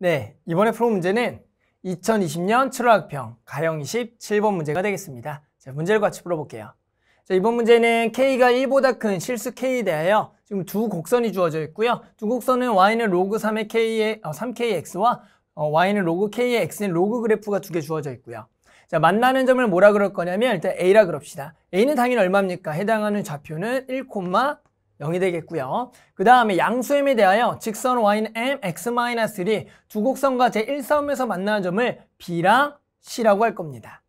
네, 이번에 풀어 문제는 2020년 7학평 가형 27번 문제가 되겠습니다. 자, 문제를 같이 풀어볼게요. 자, 이번 문제는 k가 1보다 큰 실수 k에 대하여 지금 두 곡선이 주어져 있고요. 두 곡선은 y는 로그 3의 k의 어, 3kx와 어, y는 로그 k의 x 는 로그 그래프가 두 개 주어져 있고요. 자, 만나는 점을 뭐라 그럴 거냐면 일단 a라 그럽시다. a는 당연히 얼마입니까? 해당하는 좌표는 1, 0이 되겠고요. 그 다음에 양수음에 대하여 직선 y는 m, x-1이 두 곡선과 제1사음에서 만나는 점을 b랑 c라고 할 겁니다.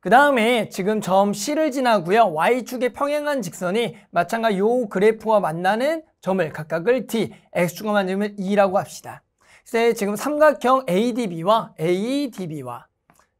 그 다음에 지금 점 C를 지나고요. Y축의 평행한 직선이 마찬가지 요 그래프와 만나는 점을 각각을 D, X축과 만나면 E라고 합시다. 그래서 지금 삼각형 ADB와 ADB와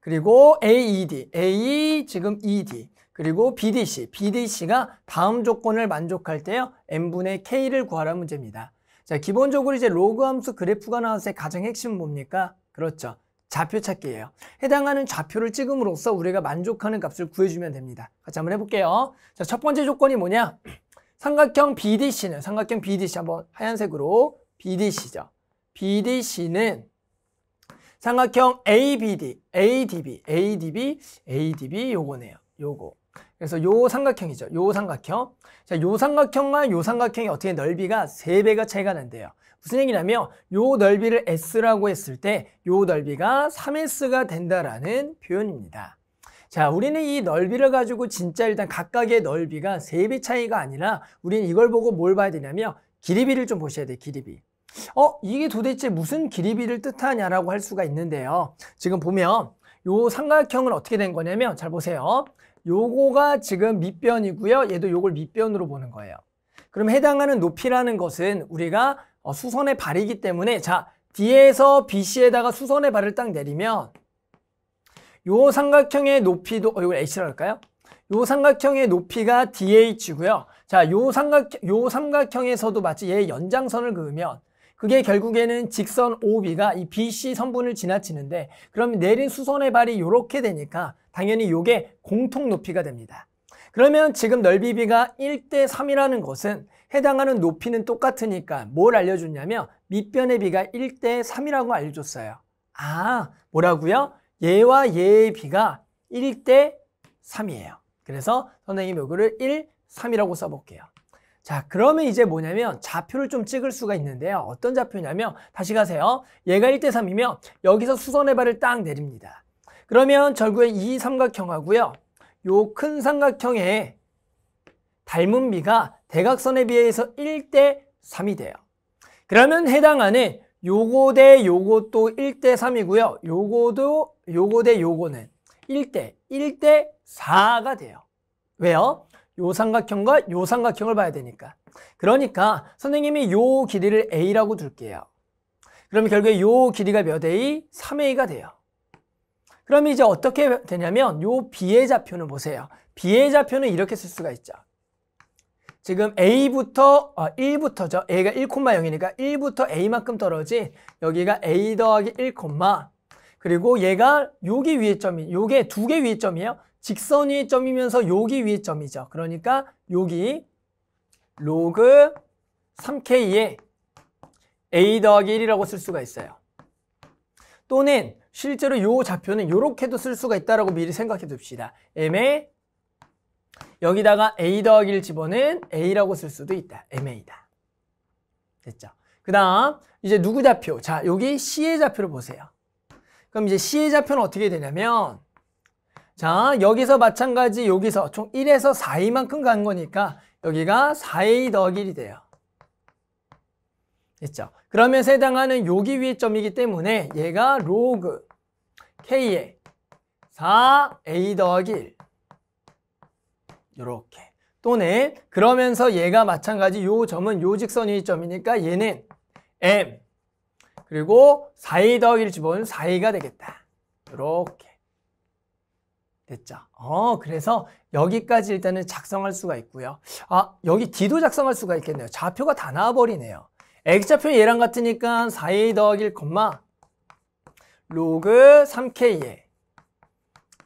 그리고 AED, AE 지금 ED 그리고 BDC, BDC가 다음 조건을 만족할 때요. n분의 k를 구하라는 문제입니다. 자, 기본적으로 이제 로그 함수 그래프가 나왔을 때 가장 핵심은 뭡니까? 그렇죠. 좌표 찾기예요. 해당하는 좌표를 찍음으로써 우리가 만족하는 값을 구해주면 됩니다. 같이 한번 해볼게요. 자, 첫 번째 조건이 뭐냐? 삼각형 BDC는, 삼각형 BDC 한번 하얀색으로 BDC죠. BDC는 삼각형 ABD, ADB, ADB, ADB 요거네요. 요거. 그래서 요 삼각형이죠. 요 삼각형. 자, 요 삼각형과 요 삼각형이 어떻게 넓이가 3배가 차이가 난대요. 무슨 얘기냐면 요 넓이를 S라고 했을 때 요 넓이가 3S가 된다라는 표현입니다. 자, 우리는 이 넓이를 가지고 진짜 일단 각각의 넓이가 3배 차이가 아니라 우리는 이걸 보고 뭘 봐야 되냐면 길이비를 좀 보셔야 돼요. 길이비. 어, 이게 도대체 무슨 길이비를 뜻하냐라고 할 수가 있는데요. 지금 보면 요 삼각형은 어떻게 된 거냐면 잘 보세요. 요거가 지금 밑변이고요. 얘도 요걸 밑변으로 보는 거예요. 그럼 해당하는 높이라는 것은 우리가 어, 수선의 발이기 때문에 자 D에서 BC에다가 수선의 발을 딱 내리면 요 삼각형의 높이도 어, 이걸 H라 고 할까요? 요 삼각형의 높이가 DH고요. 자, 요 삼각 요 삼각형에서도 마치 얘 연장선을 그으면 그게 결국에는 직선 OB가 이 BC 선분을 지나치는데 그럼 내린 수선의 발이 이렇게 되니까 당연히 이게 공통 높이가 됩니다. 그러면 지금 넓이 b 가 1대 3이라는 것은 해당하는 높이는 똑같으니까 뭘 알려줬냐면 밑변의 b 가 1대 3이라고 알려줬어요. 아, 뭐라고요? 얘와 얘의 b 가 1대 3이에요. 그래서 선생님 요거를 1, 3이라고 써볼게요. 자 그러면 이제 뭐냐면 좌표를 좀 찍을 수가 있는데요. 어떤 좌표냐면 다시 가세요. 얘가 1대3이면 여기서 수선의 발을 딱 내립니다. 그러면 결국에이 삼각형하고요. 요 큰 삼각형의 닮은 비가 대각선에 비해서 1대3이 돼요. 그러면 해당하는 요거 대 요것도 1대3이고요. 요거도 요거 대 요거는 1대 1대 4가 돼요. 왜요? 요 삼각형과 요 삼각형을 봐야 되니까. 그러니까 선생님이 요 길이를 A라고 둘게요. 그러면 결국에 요 길이가 몇 A? 3A가 돼요. 그럼 이제 어떻게 되냐면 요 B의 좌표는 보세요. B의 좌표는 이렇게 쓸 수가 있죠. 지금 A부터 어, 1부터죠. A가 1,0이니까 1부터 A만큼 떨어진 여기가 A 더하기 1, 그리고 얘가 여기 위에 점이 요게 두 개 위에 점이에요. 직선 위 점이면서 여기 위의 점이죠. 그러니까 여기 로그 3k에 a 더하기 1이라고 쓸 수가 있어요. 또는 실제로 이 좌표는 이렇게도 쓸 수가 있다라고 미리 생각해 둡시다. m에 여기다가 a 더하기 1 집어는 a라고 쓸 수도 있다. ma다. 됐죠? 그 다음 이제 누구 좌표? 자 여기 c의 좌표를 보세요. 그럼 이제 c의 좌표는 어떻게 되냐면 자, 여기서 마찬가지 여기서 총 1에서 4이만큼 간 거니까 여기가 4이 더 1이 돼요. 됐죠? 그러면서 해당하는 여기 위의 점이기 때문에 얘가 로그 k의 4a 더하기 1 요렇게 또는 그러면서 얘가 마찬가지 요 점은 요 직선 위의 점이니까 얘는 m 그리고 4a 더하기 1 집어넣으면 4a가 되겠다. 요렇게 됐죠. 어, 그래서 여기까지 일단은 작성할 수가 있고요. 아, 여기 D도 작성할 수가 있겠네요. 좌표가 다 나와버리네요. X좌표 얘랑 같으니까 4A 더하기 1, 로그 3K에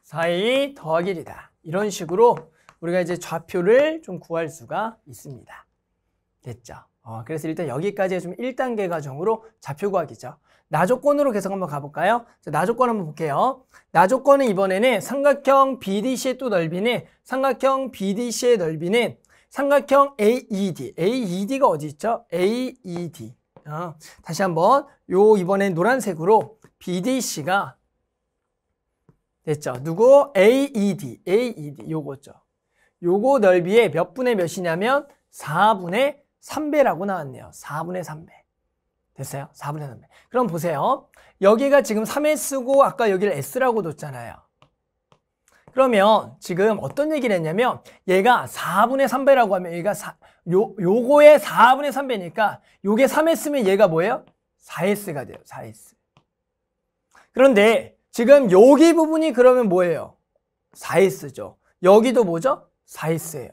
4A 더하기 1이다. 이런 식으로 우리가 이제 좌표를 좀 구할 수가 있습니다. 됐죠. 어, 그래서 일단 여기까지 좀 1단계 과정으로 좌표 구하기죠. 나조건으로 계속 한번 가볼까요? 나조건 한번 볼게요. 나조건은 이번에는 삼각형 BDC의 또 넓이는 삼각형 BDC의 넓이는 삼각형 AED, AED가 어디 있죠? AED. 어, 다시 한번 요 이번엔 노란색으로 BDC가 됐죠. 누구? AED, AED 요거죠. 요거 넓이의 몇 분의 몇이냐면 4분의 3배라고 나왔네요. 4분의 3배. 됐어요? 4분의 3배. 그럼 보세요. 여기가 지금 3S고 아까 여기를 S라고 뒀잖아요. 그러면 지금 어떤 얘기를 했냐면 얘가 4분의 3배라고 하면 얘가 4, 요, 요거의 4분의 3배니까 요게 3S면 얘가 뭐예요? 4S가 돼요. 4S. 그런데 지금 여기 부분이 그러면 뭐예요? 4S죠. 여기도 뭐죠? 4S예요.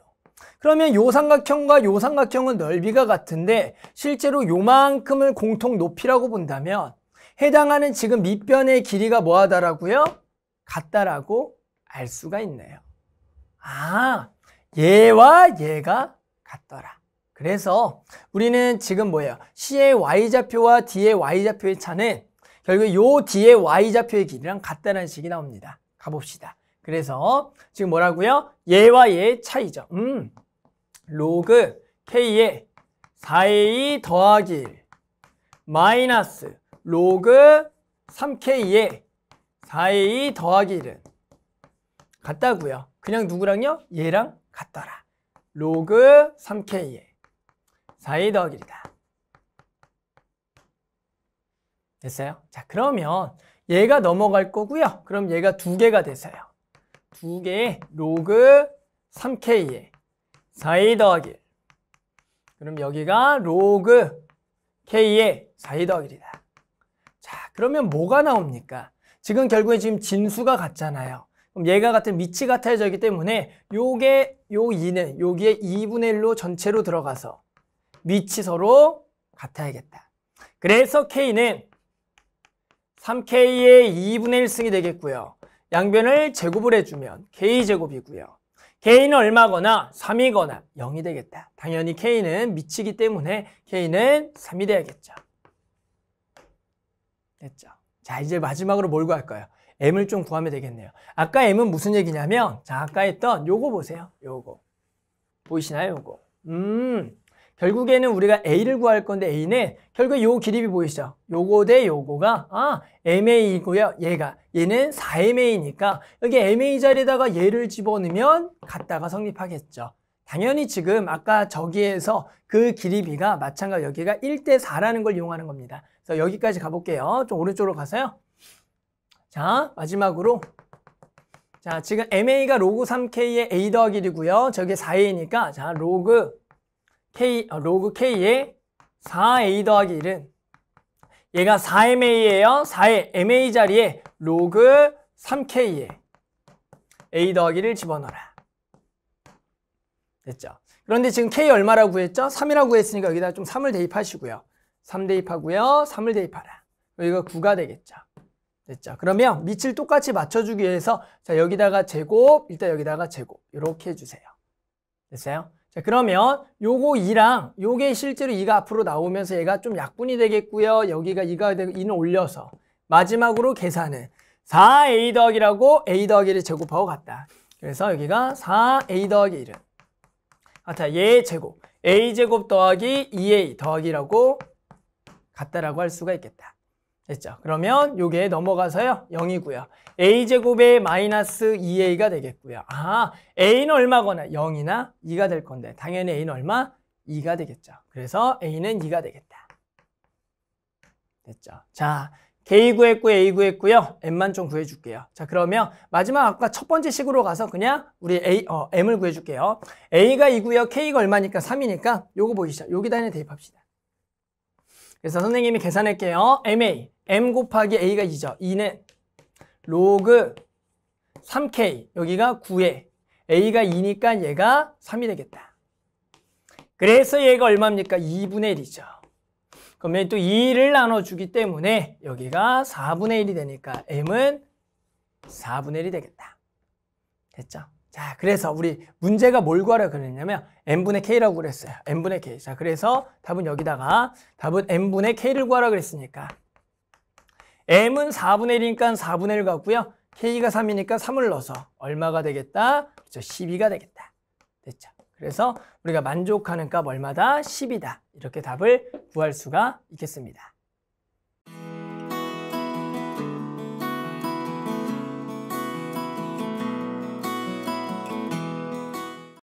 그러면 요 삼각형과 요 삼각형은 넓이가 같은데 실제로 요만큼을 공통 높이라고 본다면 해당하는 지금 밑변의 길이가 뭐하다라고요? 같다라고 알 수가 있네요. 아, 얘와 얘가 같더라. 그래서 우리는 지금 뭐예요? C의 Y좌표와 D의 Y좌표의 차는 결국 요 D의 Y좌표의 길이랑 같다는 식이 나옵니다. 가봅시다. 그래서 지금 뭐라고요? 얘와 얘의 차이죠. 음, 로그 k의 4a 더하기 1 마이너스 로그 3k의 4a 더하기 1은 같다고요. 그냥 누구랑요? 얘랑 같더라. 로그 3k의 4a 더하기 1이다. 됐어요? 자, 그러면 얘가 넘어갈 거고요. 그럼 얘가 두 개가 됐어요 2 개의 로그 3 k 의4이 더하기 1. 그럼 여기가 로그 k의 4이 더하기 1이다. 자, 그러면 뭐가 나옵니까? 지금 결국에 지금 진수가 같잖아요. 그럼 얘가 같은 위치 같아져기 있 때문에 요게 요 2는 여기에 2분의 1로 전체로 들어가서 위치 서로 같아야겠다. 그래서 k는 3k의 2분의 1승이 되겠고요. 양변을 제곱을 해주면 k제곱이고요. k는 얼마거나 3이거나 0이 되겠다. 당연히 k는 미치기 때문에 k는 3이 되야겠죠 됐죠. 자 이제 마지막으로 뭘 구할 까요 m을 좀 구하면 되겠네요. 아까 m은 무슨 얘기냐면 자 아까 했던 요거 보세요. 요거 보이시나요? 요거. 음 결국에는 우리가 A를 구할 건데 A는 결국에 기립이 보이시죠? 요거 대 요거가 아 MA이고요. 얘가 얘는 4MA니까 여기 MA 자리에다가 얘를 집어넣으면 같다가 성립하겠죠. 당연히 지금 아까 저기에서 그기립이가 마찬가지 여기가 1대 4라는 걸 이용하는 겁니다. 그래서 여기까지 가볼게요. 좀 오른쪽으로 가서요. 자 마지막으로 자 지금 MA가 로그 3K의 A 더하기 1이고요. 저게 4A니까 자 로그 k, 어, 로그 k의 4a 더하기 1은 얘가 4ma예요. 4의 ma 자리에 로그 3k에 a 더하기 1 집어넣어라. 됐죠? 그런데 지금 k 얼마라고 구했죠? 3이라고 했으니까 여기다 좀 3을 대입하시고요. 3 대입하고요. 3을 대입하라. 여기가 9가 되겠죠. 됐죠? 그러면 밑을 똑같이 맞춰주기 위해서 자 여기다가 제곱, 일단 여기다가 제곱 이렇게 해주세요. 됐어요? 자 그러면 요거 2랑 요게 실제로 2가 앞으로 나오면서 얘가 좀 약분이 되겠고요. 여기가 2가 되고 2는 올려서 마지막으로 계산은 4a 더하기라고 a 더하기 1을 제곱하고 같다. 그래서 여기가 4a 더하기 1은 아자 얘 제곱 a제곱 더하기 2a 더하기라고 같다라고 할 수가 있겠다. 됐죠? 그러면 요게 넘어가서요. 0이고요. a제곱에 마이너스 2a가 되겠고요. 아, a는 얼마거나 0이나 2가 될 건데 당연히 a는 얼마? 2가 되겠죠. 그래서 a는 2가 되겠다. 됐죠? 자, k 구했고 a 구했고요. m만 좀 구해줄게요. 자, 그러면 마지막 아까 첫 번째 식으로 가서 그냥 우리 a, 어, m을 구해줄게요. a가 2고요. k가 얼마니까 3이니까 요거 보이시죠? 여기다 그냥 대입합시다. 그래서 선생님이 계산할게요. MA, M 곱하기 A가 2죠. 2는 로그 3K, 여기가 9에 A가 2니까 얘가 3이 되겠다. 그래서 얘가 얼마입니까? 2분의 1이죠. 그러면 또 2를 나눠주기 때문에 여기가 4분의 1이 되니까 M은 4분의 1이 되겠다. 됐죠? 자, 그래서 우리 문제가 뭘 구하라 그랬냐면 n분의 k라고 그랬어요. n분의 k. 자, 그래서 답은 여기다가 답은 n분의 k를 구하라 그랬으니까 m은 4분의 1이니까 4분의 1 같고요. k가 3이니까 3을 넣어서 얼마가 되겠다? 그렇죠. 12가 되겠다. 됐죠. 그래서 우리가 만족하는 값 얼마다? 10이다. 이렇게 답을 구할 수가 있겠습니다.